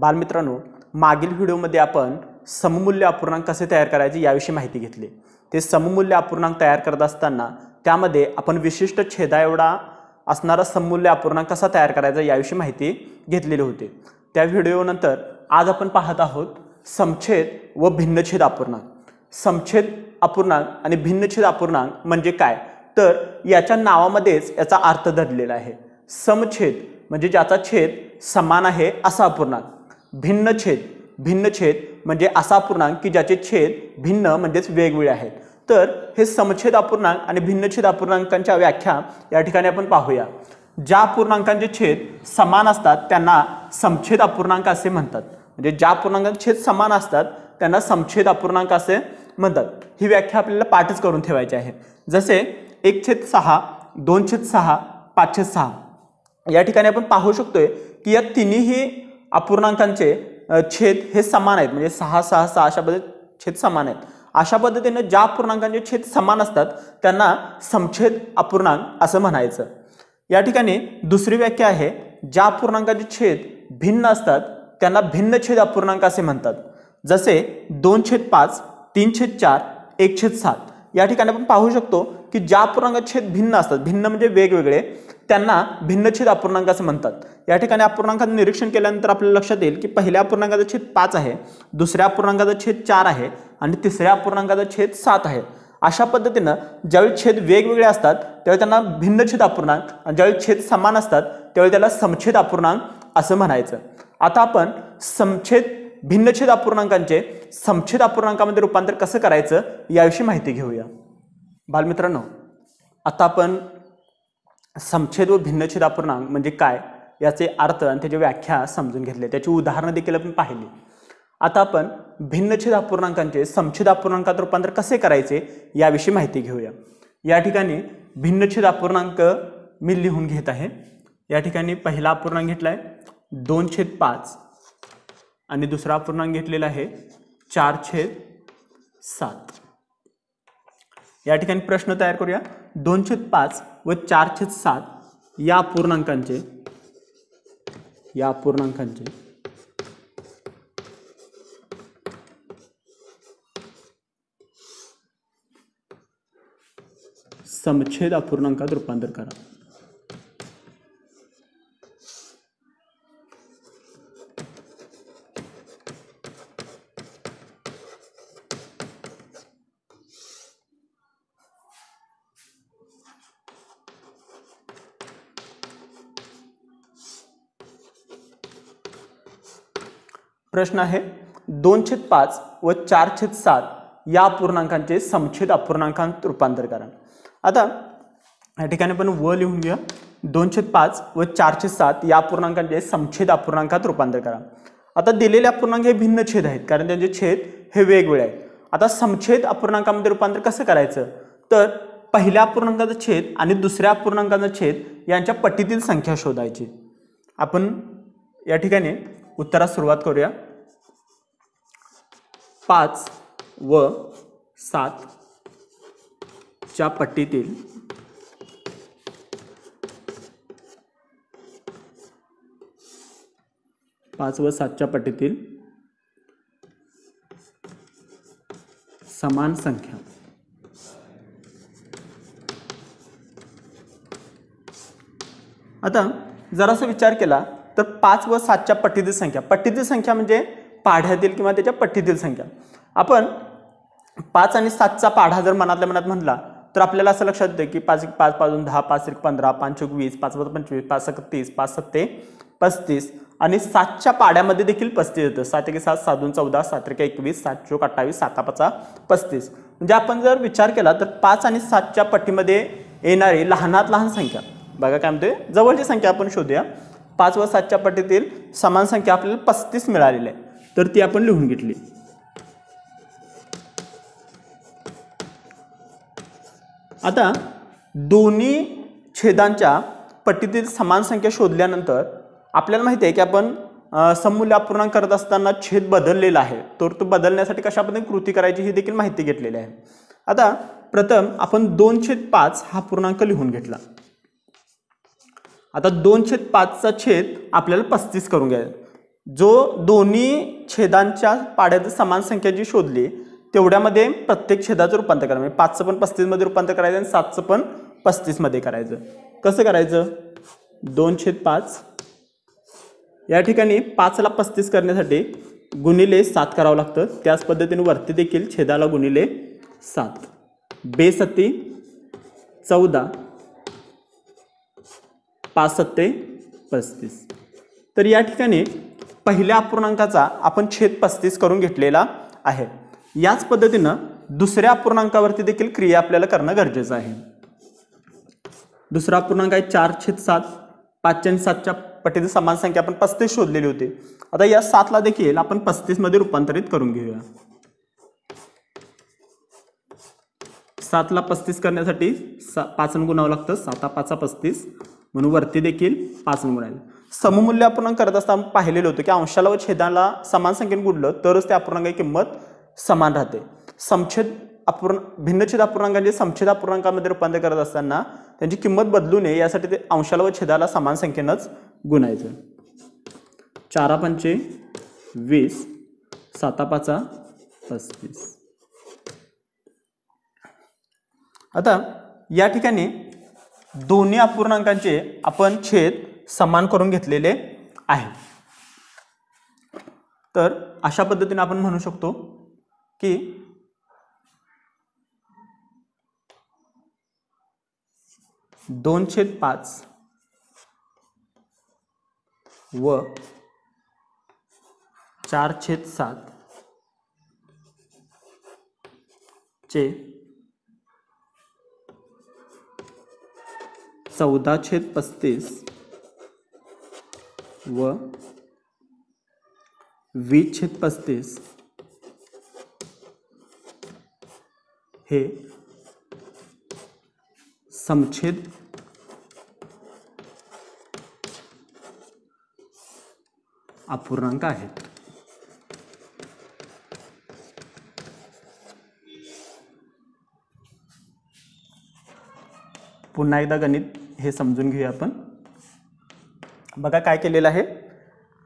बालमित्रांनो मागील व्हिडिओमध्ये आपण सममूल्य अपूर्णांक कसे तयार करायचे याविषयी माहिती घेतली ते सममूल्य अपूर्णांक तयार करत असताना त्यामध्ये आपण विशिष्ट छेदा एवढा असणारा सममूल्य अपूर्णांक कसा तयार करायचा याविषयी माहिती घेतलेली होती त्या व्हिडिओनंतर आज आपण पाहत आहोत समछेद व भिन्नछेद अपूर्णांक समछेद अपूर्णांक आणि भिन्नछेद अपूर्णांक म्हणजे काय तर याच्या नावामध्येच याचा अर्थ धरलेला आहे समछेद म्हणजे ज्याचा छेद समान आहे असा अपूर्णांक भिन्न छेद भिन्न छेद म्हणजे असा पूर्णांक की ज्याचे छेद भिन्न म्हणजेच वेगवेगळे आहेत तर हे समछेद अपूर्णांक आणि भिन्न छेद अपूर्णांकांच्या व्याख्या या ठिकाणी आपण पाहूया ज्या पूर्णांकांचे छेद समान असतात त्यांना समछेद अपूर्णांक असे म्हणतात म्हणजे ज्या पूर्णांकांचे छेद समान असतात त्यांना समछेद अपूर्णांक असे म्हणतात ही व्याख्या आपल्याला पाठच करून ठेवायची आहे जसे एक छेद सहा दोन छेद सहा पाचशे सहा या ठिकाणी आपण पाहू शकतोय की या तिन्हीही अपूर्णांकांचे छेद हे समान आहेत म्हणजे सहा सहा सहा अशा पद्धत छेद समान आहेत अशा पद्धतीनं ज्या अपूर्णांकांचे छेद समान असतात त्यांना समछेद अपूर्णांक असं म्हणायचं या ठिकाणी दुसरी व्याख्या आहे ज्या अपूर्णांकाचे छेद भिन्न असतात त्यांना भिन्न छेद अपूर्णांक असे म्हणतात जसे दोन छेद पाच तीन छेद चार एक छेद सात या ठिकाणी आपण पाहू शकतो की ज्या अपूर्णांकाचे छेद भिन्न असतात भिन्न म्हणजे वेगवेगळे त्यांना भिन्नछेद अपूर्णांक असं म्हणतात या ठिकाणी अपूर्णांकाचं निरीक्षण केल्यानंतर आपल्याला लक्षात येईल की पहिल्या अपूर्णांकाचा छेद पाच आहे दुसऱ्या अपूर्णांकाचा छेद चार आहे आणि तिसऱ्या अपूर्णांकाचा छेद सात आहे अशा पद्धतीनं ज्यावेळी छेद वेगवेगळे असतात त्यावेळी त्यांना भिन्नछेद अपूर्णांक आणि ज्यावेळी छेद समान असतात त्यावेळी त्याला समछेद अपूर्णांक असं म्हणायचं आता आपण समछेद भिन्नछेद अपूर्णांकांचे समछेद अपूर्णांकामध्ये रूपांतर कसं करायचं याविषयी माहिती घेऊया बालमित्रांनो आता आपण समछेद व भिन्नछेद अपूर्णांक म्हणजे काय याचे अर्थ आणि त्याची व्याख्या समजून घेतले त्याची उदाहरणं देखील आपण पाहिली आता आपण भिन्नछेद अपूर्णांकांचे समछेद अपूर्णांकात रूपांतर कसे करायचे याविषयी माहिती घेऊया या ठिकाणी भिन्नछेद अपूर्णांक मी लिहून घेत आहे या ठिकाणी पहिला अपूर्णांक घेतला आहे दोन छेद पाच आणि दुसरा अपूर्णांक घेतलेला आहे चार छेद सात या ठिकाणी प्रश्न तयार करूया दोनशेत पाच व छेद सात या पूर्णांकांचे या पूर्णांकांचे समच्छेद अपूर्णांकात रूपांतर करा प्रश्न आहे दोन छेद पाच व चार छेद सात या अपूर्णांकांचे समछेद अपूर्णांकांत रूपांतर करा आता या ठिकाणी पण व लिहून घ्या दोन पाच व चार सात या पूर्णांकांचे समछेद अपूर्णांकात रूपांतर करा आता दिलेले अपूर्णांक हे भिन्न छेद आहेत कारण त्यांचे छेद हे वेगवेगळे आहेत आता समछेद अपूर्णांकामध्ये रूपांतर कसं करायचं तर पहिल्या अपूर्णांकाचा छेद आणि दुसऱ्या अपूर्णांकाचा छेद यांच्या पटीतील संख्या शोधायची आपण या ठिकाणी उत्तरास सुरुवात करूया पाच व सातच्या पट्टीतील पाच व सातच्या पट्टीतील समान संख्या आता जरासा विचार केला तर पाच व सातच्या पट्टीतील संख्या पट्टीतील संख्या म्हणजे पाढ्यातील किंवा त्याच्या पट्टीतील संख्या आपण पाच आणि सातचा पाढा जर मनातल्या मनात म्हणला तर आपल्याला असं लक्षात येतं की पाच एक पाच पाचून दहा पाच एक पंधरा पाच वीस पाच पाच पंचवीस पाच तीस पाच सत्ते पस्तीस आणि सातच्या पाड्यामध्ये देखील पस्तीस येतं सात एक सात सात दोन चौदा सात एक एकवीस सात चोक अठ्ठावीस पाचा पस्तीस म्हणजे आपण जर विचार केला तर पाच आणि सातच्या पट्टीमध्ये येणारी लहानात लहान संख्या बघा काय म्हणते जवळची संख्या आपण शोधूया पाच व सातच्या पटीतील समान संख्या आपल्याला पस्तीस मिळालेली आहे तर ती आपण लिहून घेतली आता दोन्ही छेदांच्या पट्टीतील समान संख्या शोधल्यानंतर आपल्याला माहिती आहे की आपण समूल्य अपूर्णांक करत असताना छेद बदललेला आहे तर तो बदलण्यासाठी कशा पद्धतीने कृती करायची ही देखील माहिती घेतलेली आहे आता प्रथम आपण दोन छेद पाच हा पूर्णांक लिहून घेतला आता दोन छेद पाचचा छेद आपल्याला पस्तीस करून घ्या जो दोन्ही छेदांच्या पाड्यात समान संख्या जी शोधली तेवढ्यामध्ये प्रत्येक छेदाचं रूपांतर करायचं म्हणजे पाचचं पण पस्तीसमध्ये रूपांतर करायचं आणि सातचं पण पस्तीसमध्ये करायचं कसं करायचं दोन छेद पाच या ठिकाणी पाचला पस्तीस करण्यासाठी गुणिले सात करावं लागतं त्याच पद्धतीने वरती देखील छेदाला गुणिले सात बेसती चौदा पाच सत्ते पस्तीस तर या ठिकाणी पहिल्या अपूर्णांकाचा आपण छेद पस्तीस करून घेतलेला आहे याच पद्धतीनं दुसऱ्या अपूर्णांकावरती देखील क्रिया आपल्याला करणं गरजेचं आहे दुसरा अपूर्णांक आहे चार छेद सात पाचशे सातच्या पटीची समान संख्या आपण पस्तीस शोधलेली होती आता या सातला देखील आपण पस्तीसमध्ये रूपांतरित करून घेऊया सातला पस्तीस करण्यासाठी सा पाचन गुणावं लागतं साता पाचा पस्तीस म्हणून वरती देखील पाच नंबर आहे सममूल्य अपूर्णांक करत असताना पाहिलेलं होतं की अंशाला व छेदाला समान संख्येने गुडलं तरच त्या अपूर्णांकाची किंमत समान राहते समछेद अपूर्ण भिन्नछेद अपूर्णांकांचे समछेद अपूर्णांकामध्ये रूपांतर करत असताना त्यांची किंमत बदलू नये यासाठी ते अंशाला व छेदाला समान संख्येनंच गुणायचं चारा पंचे वीस साता पाचा पस्तीस आता या ठिकाणी दोन्ही अपूर्णांकांचे आपण छेद समान करून घेतलेले आहे तर अशा पद्धतीने आपण म्हणू शकतो की दोन छेद पाच व चार छेद सात चे चौदा छेद पस्तीस व वीस छेद पस्तीस हे समछेद अपूर्णांक आहेत पुन्हा एकदा गणित हे समजून घेऊया आपण बघा काय केलेलं आहे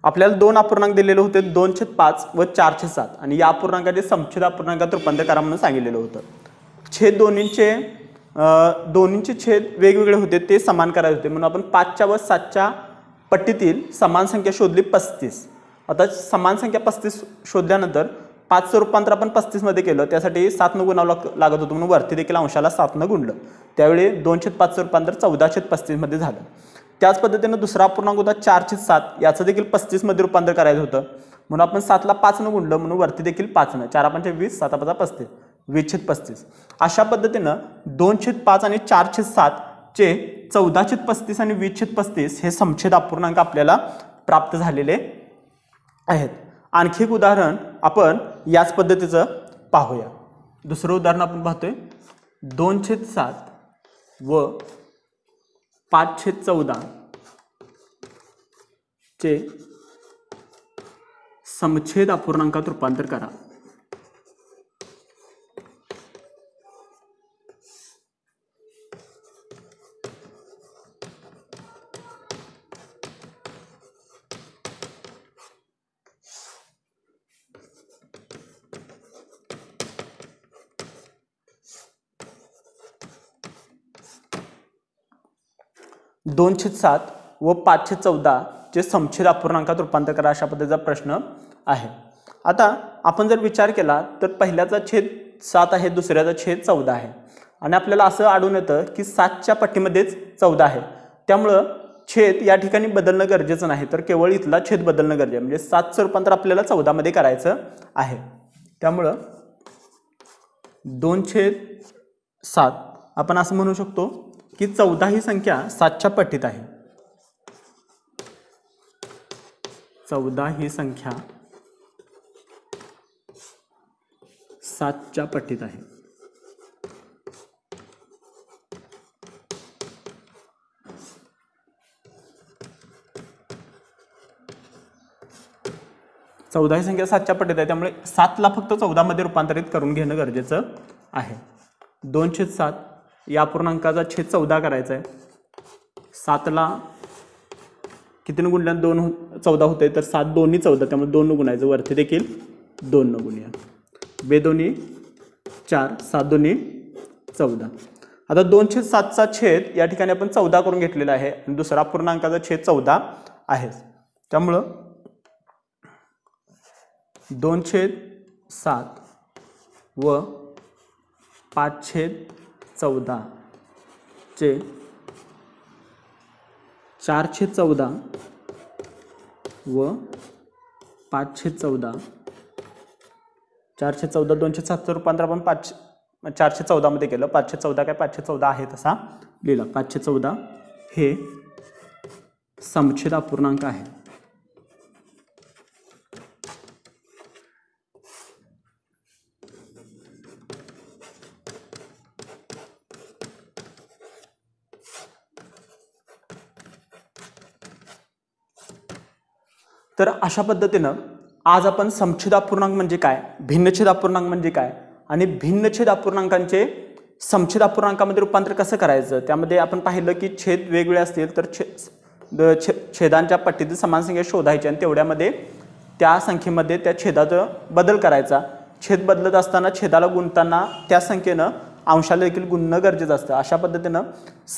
आपल्याला दोन अपूर्णांक दिलेले होते दोनशे पाच व चारशे सात आणि या अपूर्णांकाचे समछेद अपूर्णांकात रूपांतर करा म्हणून सांगितलेलं होतं छेद दोन्हींचे दोन्हींचे छेद वेगवेगळे होते ते समान करायचे होते म्हणून आपण पाचच्या व सातच्या पट्टीतील समान संख्या शोधली पस्तीस आता समान संख्या पस्तीस शोधल्यानंतर पाचचं रूपांतर आपण पस्तीसमध्ये केलं त्यासाठी सातनं गुणावं लाग लागत होतो म्हणून वरती देखील अंशाला सातनं गुणलं त्यावेळी दोनशे पाचचं रूपांतर चौदाशे पस्तीसमध्ये झालं त्याच पद्धतीनं दुसरा पूर्णांक होता चारशे सात याचं देखील पस्तीसमध्ये रूपांतर करायचं होतं म्हणून आपण सातला पाचनं गुणलं म्हणून वरती देखील पाचनं चार पंच वीस सात पाचा पस्तीस वीसशे पस्तीस अशा पद्धतीनं दोनशे पाच आणि चारशे सातचे चौदाशे पस्तीस आणि वीसशे पस्तीस हे संच्छेद अपूर्णांक आपल्याला प्राप्त झालेले आहेत आणखी एक उदाहरण आपण याच पद्धतीचं पाहूया दुसरं उदाहरण आपण पाहतोय दोन छेद सात व पाच छेद चौदा चे समछेद अपूर्णांकात रूपांतर करा दोनशे सात व पाचशे चौदा जे समछेद अपूर्णांकात रूपांतर करा अशा पद्धतीचा प्रश्न आहे आता आपण जर विचार केला तर पहिल्याचा छेद सात आहे दुसऱ्याचा छेद चौदा आहे आणि आपल्याला असं आढळून येतं की सातच्या पट्टीमध्येच चौदा आहे त्यामुळं छेद या ठिकाणी बदलणं गरजेचं नाही तर केवळ इथला छेद बदलणं गरजे म्हणजे सातचं रूपांतर आपल्याला चौदामध्ये करायचं आहे त्यामुळं दोन छेद सात आपण असं म्हणू शकतो की चौदा ही संख्या सातच्या पटीत आहे चौदा ही संख्या सातच्या पट्टीत आहे चौदा ही संख्या सातच्या पट्टीत आहे त्यामुळे सातला फक्त चौदामध्ये रूपांतरित करून घेणं गरजेचं आहे दोनशे सात या पूर्णांकाचा छेद चौदा करायचा आहे सातला किती न गुणल्या दोन चौदा होते तर सात दोन्ही चौदा त्यामुळे दोन गुणायचं वरती देखील दोन न गुणया बे दोन्ही चार सात दोन्ही चौदा आता दोन छेद सातचा छेद या ठिकाणी आपण चौदा करून घेतलेला आहे आणि दुसरा पूर्णांकाचा छेद चौदा आहे त्यामुळं दोन छेद सात व पाच छेद चौदा चौदाचे चारशे चौदा व पाचशे चौदा चारशे चौदा दोनशे सातशे रुपांतर आपण पाचशे चारशे चौदामध्ये केलं पाचशे चौदा काय पाचशे चौदा आहे तसा लिहिला पाचशे चौदा हे समछेदा पूर्णांक आहे तर अशा पद्धतीनं आज आपण समछेदापूर्णांक म्हणजे काय भिन्नछेदापूर्णांक म्हणजे काय आणि भिन्नछेदापूर्णांकांचे समछेदापूर्णांकामध्ये रूपांतर कसं करायचं त्यामध्ये आपण पाहिलं की छेद वेगवेगळे असतील तर छे छे छेदांच्या पट्टीतील समान संख्या शोधायची आणि तेवढ्यामध्ये त्या संख्येमध्ये त्या छेदाचं बदल करायचा छेद बदलत असताना छेदाला गुंतताना त्या संख्येनं अंशाला देखील गुणणं गरजेचं असतं अशा पद्धतीनं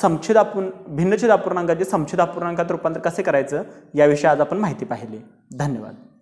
समछेद आपण भिन्नछेद अपूर्णांकाचे समछेद अपूर्णांकात रूपांतर कसे करायचं याविषयी आज आपण माहिती पाहिली धन्यवाद